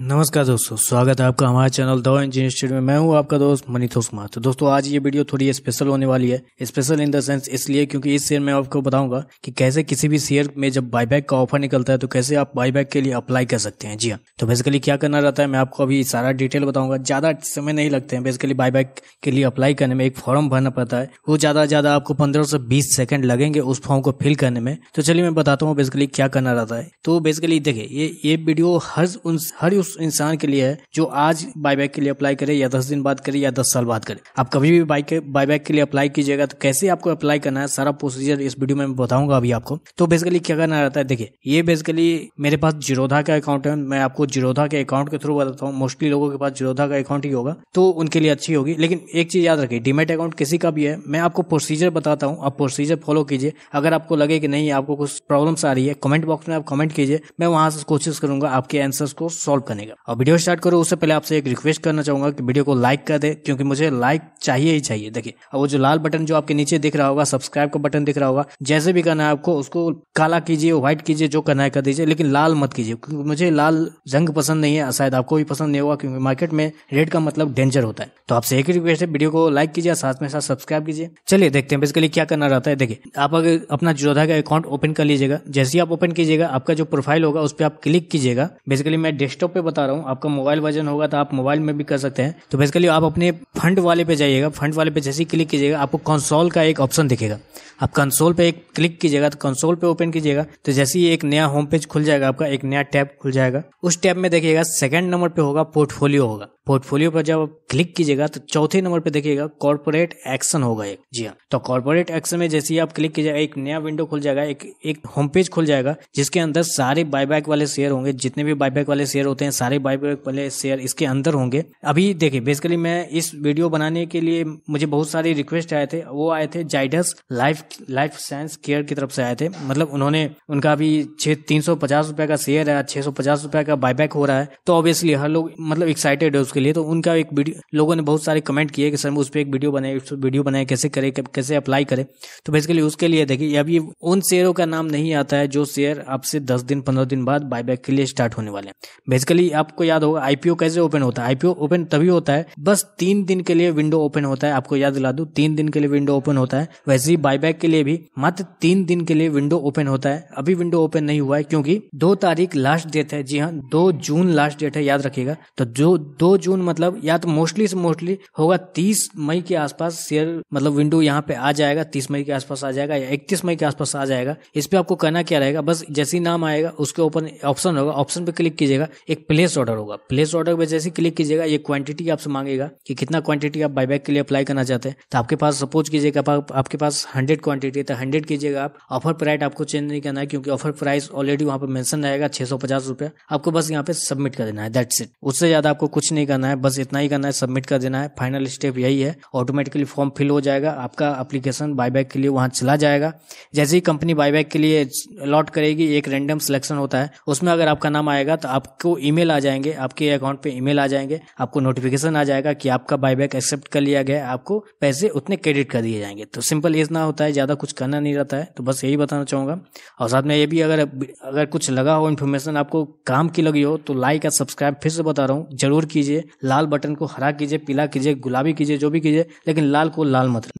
नमस्कार दोस्तों स्वागत है आपका हमारे चैनल दो इंजीनियर स्टूड में मैं हूं आपका दोस्त मनीतोष कुमार तो दोस्तों आज ये वीडियो थोड़ी स्पेशल होने वाली है स्पेशल इन द सेंस इसलिए क्योंकि इस शेयर में आपको बताऊंगा कि कैसे किसी भी शेयर में जब बायबैक का ऑफर निकलता है तो कैसे आप बायबैक के लिए अप्लाई कर सकते हैं जी हाँ तो बेसिकली क्या करना रहता है मैं आपको अभी सारा डिटेल बताऊंगा ज्यादा समय नहीं लगते हैं बेसिकली बायबैक के लिए अप्लाई करने में एक फॉर्म भरना पड़ता है वो ज्यादा से ज्यादा आपको पंद्रह से बीस सेकंड लगेंगे उस फॉर्म को फिल करने में तो चलिए मैं बताता हूँ बेसिकली क्या करना रहता है तो बेसिकली देखिये ये ये वीडियो हर उन हर उस इंसान के लिए है जो आज बाय बैक के लिए अप्लाई करे या दस दिन बाद करे या दस साल बाद करे आप कभी भी बाइक बैक के लिए अप्लाई कीजिएगा तो कैसे आपको अप्लाई करना है सारा प्रोसीजर इस वीडियो में बताऊंगा अभी आपको तो बेसिकली क्या करना रहता है देखिए ये बेसिकली मेरे पास जिरोधा का अकाउंट है मैं आपको जिरोधा के अकाउंट के थ्रू बताता हूँ मोस्टली लोगों के पास जिरोधा का अकाउंट ही होगा तो उनके लिए अच्छी होगी लेकिन एक चीज याद रखिए डीमेट अकाउंट किसी का भी है मैं आपको प्रोसीजर बताता हूँ आप प्रोसीजर फॉलो कीजिए अगर आपको लगे कि नहीं आपको कुछ प्रॉब्लम्स आ रही है कमेंट बॉक्स में आप कमेंट कीजिए मैं वहां से कोशिश करूंगा आपके आंसर्स को सॉल्व बनेगा और वीडियो स्टार्ट करो उससे पहले आपसे एक रिक्वेस्ट करना चाहूंगा कि वीडियो को लाइक कर दे क्योंकि मुझे लाइक चाहिए ही चाहिए देखिए अब वो जो लाल बटन जो आपके नीचे दिख रहा होगा सब्सक्राइब का बटन दिख रहा होगा जैसे भी करना है आपको उसको काला कीजिए व्हाइट कीजिए जो करना है कर दीजिए लेकिन लाल मत कीजिए क्योंकि मुझे लाल रंग पसंद नहीं है शायद आपको भी पसंद नहीं होगा क्योंकि मार्केट में रेड का मतलब डेंजर होता है तो आपसे एक रिक्वेस्ट है वीडियो को लाइक कीजिए साथ में साथ सब्सक्राइब कीजिए चलिए देखते हैं बेसिकली क्या करना रहता है देखिए आप अगर अपना जोधा का अकाउंट ओपन कर लीजिएगा जैसे ही आप ओपन कीजिएगा आपका जो प्रोफाइल होगा उस पर आप क्लिक कीजिएगा बेसिकली मैं डेस्कटॉप पे बता रहा हूँ आपका मोबाइल वर्जन होगा तो आप मोबाइल में भी कर सकते हैं तो बेसिकली आप अपने फंड वाले पे जाइएगा फंड वाले पे जैसे ही क्लिक कीजिएगा आपको कंसोल का एक ऑप्शन दिखेगा आप कंसोल पे एक क्लिक कीजिएगा तो कंसोल पे ओपन कीजिएगा तो जैसे ही एक नया होम पेज खुल जाएगा आपका एक नया टैब खुल जाएगा उस टैब में देखिएगा सेकंड नंबर पे होगा पोर्टफोलियो होगा पोर्टफोलियो पर जब आप क्लिक कीजिएगा तो चौथे नंबर पर देखिएगा कॉर्पोरेट एक्शन होगा एक जी हाँ तो कॉर्पोरेट एक्शन में जैसे ही आप क्लिक कीजिएगा एक नया विंडो खुल जाएगा एक एक होम पेज खुल जाएगा जिसके अंदर सारे बायबैक वाले शेयर होंगे जितने भी बायबैक वाले शेयर होते हैं सारे बायबैक वाले शेयर इसके अंदर होंगे अभी देखिए बेसिकली मैं इस वीडियो बनाने के लिए मुझे बहुत सारे रिक्वेस्ट आए थे वो आए थे Zydus life life science care की तरफ से आए थे मतलब उन्होंने उनका अभी छह तीन सौ पचास रुपये का शेयर है छह सौ पचास रुपये का बायबैक हो रहा है तो ऑब्वियसली हर लोग मतलब एक्साइटेड है उसके लिए तो उनका एक वीडियो लोगों ने बहुत सारे कमेंट किए कि सर उस पर एक वीडियो बनाए वीडियो बनाए कैसे करे कैसे अप्लाई करें तो बेसिकली उसके लिए देखिए अभी उन शेयरों का नाम नहीं आता है जो शेयर आपसे दस दिन पंद्रह दिन बाद बायबैक के लिए स्टार्ट होने वाले हैं बेसिकली आपको याद होगा आईपीओ कैसे ओपन होता है आईपीओ ओपन तभी होता है बस तीन दिन के लिए विंडो ओपन होता है आपको याद दिला दू तीन दिन के लिए विंडो ओपन होता है वैसे ही बायबैक के लिए भी मात्र तीन दिन के लिए विंडो ओपन होता है अभी विंडो ओपन नहीं हुआ है क्योंकि दो तारीख लास्ट डेट है जी हाँ दो जून लास्ट डेट है याद रखेगा तो जो दो जून मतलब या तो मोस्टली से मोस्टली होगा तीस मई के आसपास शेयर मतलब विंडो यहाँ पे आ जाएगा तीस मई के आसपास आ जाएगा या इकतीस मई के आसपास आ जाएगा इस पर आपको करना क्या रहेगा बस जैसे ही नाम आएगा उसके ऊपर ऑप्शन होगा ऑप्शन पे क्लिक कीजिएगा एक प्लेस ऑर्डर होगा प्लेस ऑर्डर पे जैसे क्लिक कीजिएगा ये क्वांटिटी आपसे मांगेगा कि कितना क्वांटिटी आप बायबैक के लिए अप्लाई करना चाहते हैं तो आपके पास सपोज कीजिएगा आप, आपके पास हंड्रेड क्वांटिटी है तो हंड्रेड कीजिएगा आप ऑफर प्राइस आपको चेंज नहीं करना है क्योंकि ऑफर प्राइस ऑलरेडी वहां पर मेंशन रहेगा छह सौ पचास रुपया आपको बस यहाँ पे सबमिट कर देना है दैट्स इट उससे ज्यादा आपको कुछ नहीं करना है बस इतना ही करना है सबमिट कर देना है फाइनल स्टेप यही है ऑटोमेटिकली फॉर्म फिल हो जाएगा आपका अप्लीकेशन बाईबैक के लिए वहाँ चला जाएगा जैसे ही कंपनी बायबैक के लिए अलॉट करेगी एक रेंडम सिलेक्शन होता है उसमें अगर आपका नाम आएगा तो आपको ईमेल आ जाएंगे आपके अकाउंट पे ईमेल आ जाएंगे आपको नोटिफिकेशन आ जाएगा कि आपका बाईबैक एक्सेप्ट कर लिया गया आपको पैसे उतने क्रेडिट कर दिए जाएंगे तो सिंपल इतना होता है ज़्यादा कुछ करना नहीं रहता है तो बस यही बताना चाहूंगा और साथ में ये भी अगर अगर कुछ लगा हो इन्फॉर्मेशन आपको काम की लगी हो तो लाइक और सब्सक्राइब फिर से बता रहा हूँ जरूर कीजिए लाल बटन को हरा कीजिए पीला कीजिए गुलाबी कीजिए जो भी कीजिए लेकिन लाल को लाल मत